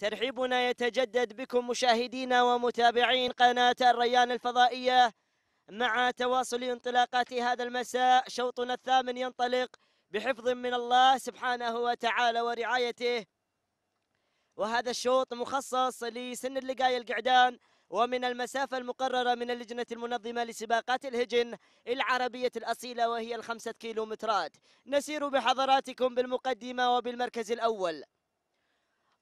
ترحيبنا يتجدد بكم مشاهدينا ومتابعين قناة الريان الفضائية مع تواصل انطلاقات هذا المساء شوطنا الثامن ينطلق بحفظ من الله سبحانه وتعالى ورعايته وهذا الشوط مخصص لسن اللقاية القعدان ومن المسافة المقررة من اللجنة المنظمة لسباقات الهجن العربية الأصيلة وهي الخمسة كيلومترات نسير بحضراتكم بالمقدمة وبالمركز الأول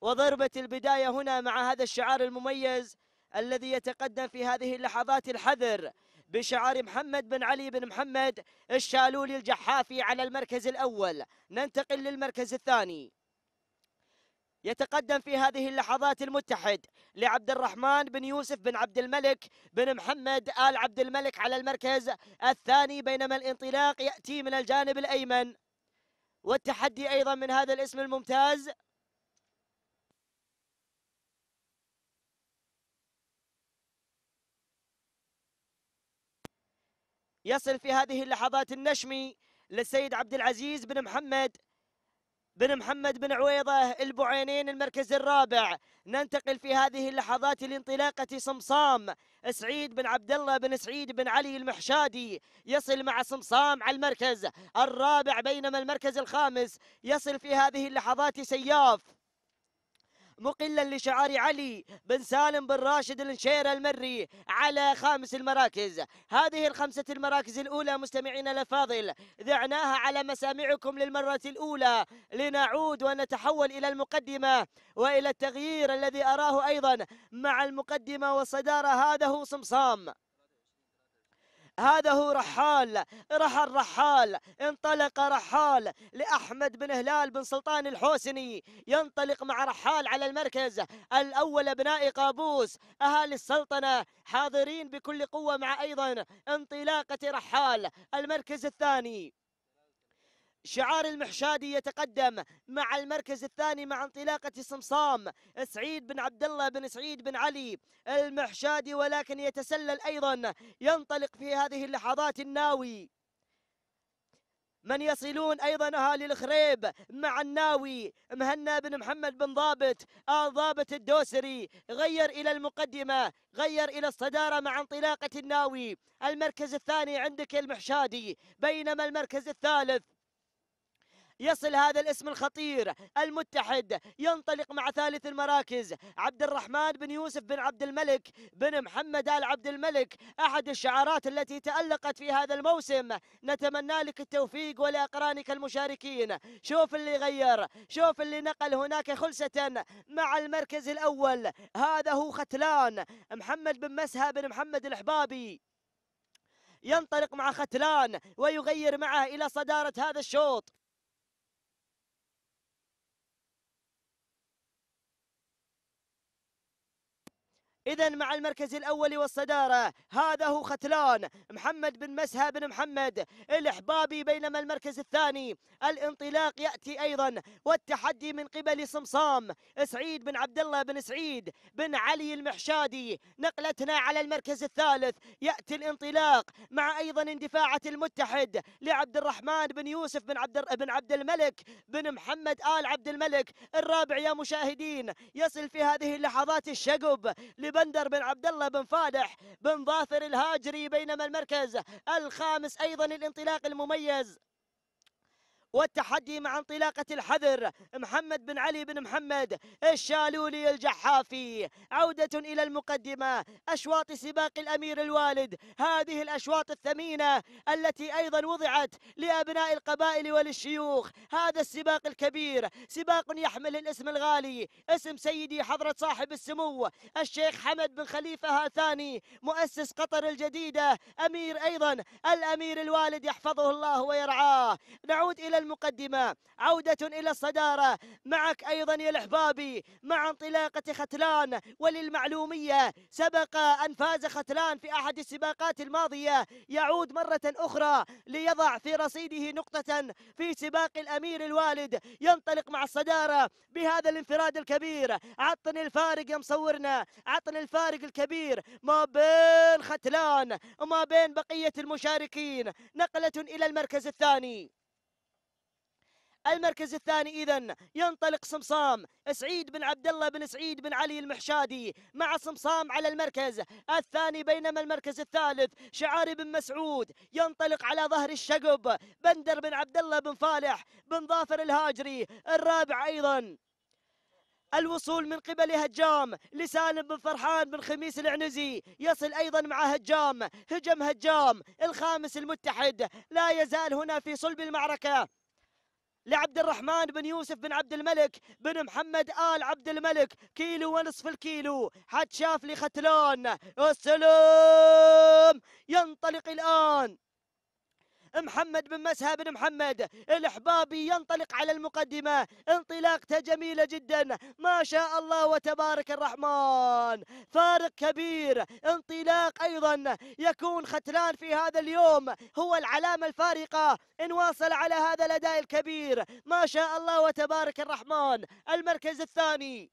وضربة البداية هنا مع هذا الشعار المميز الذي يتقدم في هذه اللحظات الحذر بشعار محمد بن علي بن محمد الشالولي الجحافي على المركز الأول ننتقل للمركز الثاني يتقدم في هذه اللحظات المتحد لعبد الرحمن بن يوسف بن عبد الملك بن محمد آل عبد الملك على المركز الثاني بينما الانطلاق يأتي من الجانب الأيمن والتحدي أيضا من هذا الاسم الممتاز يصل في هذه اللحظات النشمي للسيد عبد العزيز بن محمد بن محمد بن عويضة البعينين المركز الرابع ننتقل في هذه اللحظات لانطلاقة صمصام سعيد بن عبد الله بن سعيد بن علي المحشادي يصل مع صمصام على المركز الرابع بينما المركز الخامس يصل في هذه اللحظات سياف مقلا لشعار علي بن سالم بن راشد النشير المري على خامس المراكز هذه الخمسة المراكز الأولى مستمعينا الأفاضل ذعناها على مسامعكم للمرة الأولى لنعود ونتحول إلى المقدمة وإلى التغيير الذي أراه أيضا مع المقدمة والصدارة هذا هو صمصام هذا هو رحال رحل رحال انطلق رحال لأحمد بن هلال بن سلطان الحوسني ينطلق مع رحال على المركز الأول أبناء قابوس أهالي السلطنة حاضرين بكل قوة مع أيضا انطلاقة رحال المركز الثاني شعار المحشادي يتقدم مع المركز الثاني مع انطلاقة صمصام سعيد بن عبد الله بن سعيد بن علي المحشادي ولكن يتسلل أيضا ينطلق في هذه اللحظات الناوي من يصلون ايضا اهالي الخريب مع الناوي مهنا بن محمد بن ضابط آه ضابط الدوسري غير الى المقدمه غير الى الصداره مع انطلاقه الناوي المركز الثاني عندك المحشادي بينما المركز الثالث يصل هذا الاسم الخطير المتحد ينطلق مع ثالث المراكز عبد الرحمن بن يوسف بن عبد الملك بن محمد آل عبد الملك أحد الشعارات التي تألقت في هذا الموسم نتمنى لك التوفيق ولأقرانك المشاركين شوف اللي غير شوف اللي نقل هناك خلسة مع المركز الأول هذا هو ختلان محمد بن مسها بن محمد الحبابي ينطلق مع ختلان ويغير معه إلى صدارة هذا الشوط إذا مع المركز الأول والصدارة هذا هو ختلان محمد بن مسها بن محمد الإحبابي بينما المركز الثاني الانطلاق يأتي أيضا والتحدي من قبل صمصام سعيد بن عبد الله بن سعيد بن علي المحشادي نقلتنا على المركز الثالث يأتي الانطلاق مع أيضا اندفاعة المتحد لعبد الرحمن بن يوسف بن عبد بن عبد الملك بن محمد آل عبد الملك الرابع يا مشاهدين يصل في هذه اللحظات الشقب لبعض بندر بن عبد الله بن فادح بن ظافر الهاجري بينما المركز الخامس أيضا الانطلاق المميز والتحدي مع انطلاقة الحذر محمد بن علي بن محمد الشالولي الجحافي عودة إلى المقدمة أشواط سباق الأمير الوالد هذه الأشواط الثمينة التي أيضا وضعت لأبناء القبائل وللشيوخ هذا السباق الكبير سباق يحمل الاسم الغالي اسم سيدي حضرة صاحب السمو الشيخ حمد بن خليفة آل ثاني مؤسس قطر الجديدة أمير أيضا الأمير الوالد يحفظه الله ويرعاه نعود إلى المقدمة عودة إلى الصدارة معك أيضا يا الأحبابي مع انطلاقة ختلان وللمعلومية سبق أن فاز ختلان في أحد السباقات الماضية يعود مرة أخرى ليضع في رصيده نقطة في سباق الأمير الوالد ينطلق مع الصدارة بهذا الانفراد الكبير عطني الفارق يا مصورنا عطني الفارق الكبير ما بين ختلان وما بين بقية المشاركين نقلة إلى المركز الثاني المركز الثاني إذا ينطلق صمصام سعيد بن عبد الله بن سعيد بن علي المحشادي مع صمصام على المركز الثاني بينما المركز الثالث شعاري بن مسعود ينطلق على ظهر الشقب بندر بن عبد الله بن فالح بن ظافر الهاجري الرابع أيضا الوصول من قبل هجام لسالم بن فرحان بن خميس العنزي يصل أيضا مع هجام هجم هجام الخامس المتحد لا يزال هنا في صلب المعركة لعبد الرحمن بن يوسف بن عبد الملك بن محمد آل عبد الملك كيلو ونصف الكيلو حد شاف لي السلام ينطلق الآن محمد بن مسها بن محمد الحبابي ينطلق على المقدمة انطلاقته جميلة جدا ما شاء الله وتبارك الرحمن فارق كبير انطلاق أيضا يكون ختلان في هذا اليوم هو العلامة الفارقة إن واصل على هذا الأداء الكبير ما شاء الله وتبارك الرحمن المركز الثاني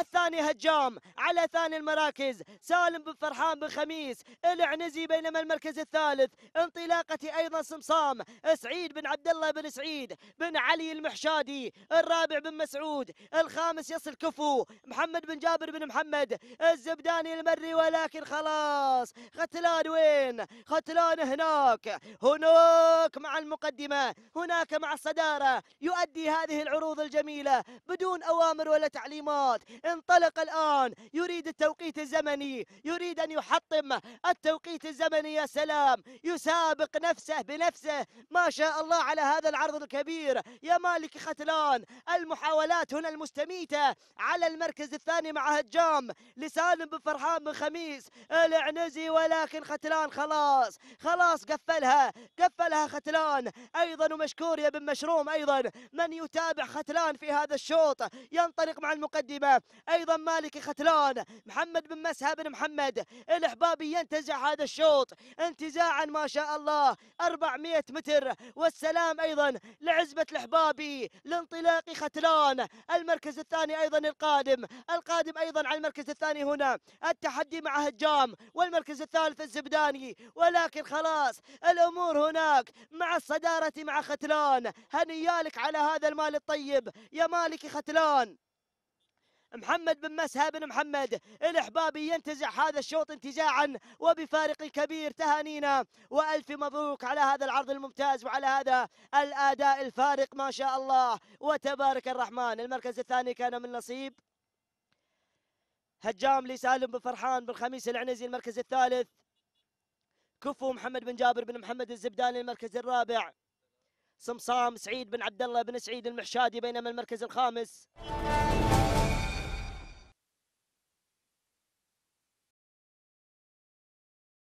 الثاني هجام على ثاني المراكز سالم بن فرحان بن خميس العنزي بينما المركز الثالث انطلاقة أيضا صمصام سعيد بن عبد الله بن سعيد بن علي المحشادي الرابع بن مسعود الخامس يصل كفو محمد بن جابر بن محمد الزبداني المري ولكن خلاص ختلان وين ختلان هناك هناك مع المقدمة هناك مع الصدارة يؤدي هذه العروض الجميلة بدون أوامر ولا تعليمات انطلق الآن يريد التوقيت الزمني يريد أن يحطم التوقيت الزمني يا سلام يسابق نفسه بنفسه ما شاء الله على هذا العرض الكبير يا مالك ختلان المحاولات هنا المستميتة على المركز الثاني مع هجام لسالم بن فرحان بن خميس العنزي ولكن ختلان خلاص خلاص قفلها قفلها ختلان أيضا ومشكور يا بن مشروم أيضا من يتابع ختلان في هذا الشوط ينطلق مع المقدمة أيضا مالك ختلان محمد بن مسها بن محمد الاحبابي ينتزع هذا الشوط انتزاعا ما شاء الله 400 متر والسلام أيضا لعزبة الاحبابي لانطلاق ختلان المركز الثاني أيضا القادم القادم أيضا على المركز الثاني هنا التحدي مع هجام والمركز الثالث الزبداني ولكن خلاص الأمور هناك مع الصدارة مع ختلان هنيالك على هذا المال الطيب يا مالك ختلان محمد بن مسها بن محمد الإحبابي ينتزع هذا الشوط انتزاعا وبفارق كبير تهانينا وألف مبروك على هذا العرض الممتاز وعلى هذا الأداء الفارق ما شاء الله وتبارك الرحمن المركز الثاني كان من نصيب هجام لسالم بن فرحان بن خميس العنزي المركز الثالث كفو محمد بن جابر بن محمد الزبداني المركز الرابع صمصام سعيد بن عبد الله بن سعيد المحشادي بينما المركز الخامس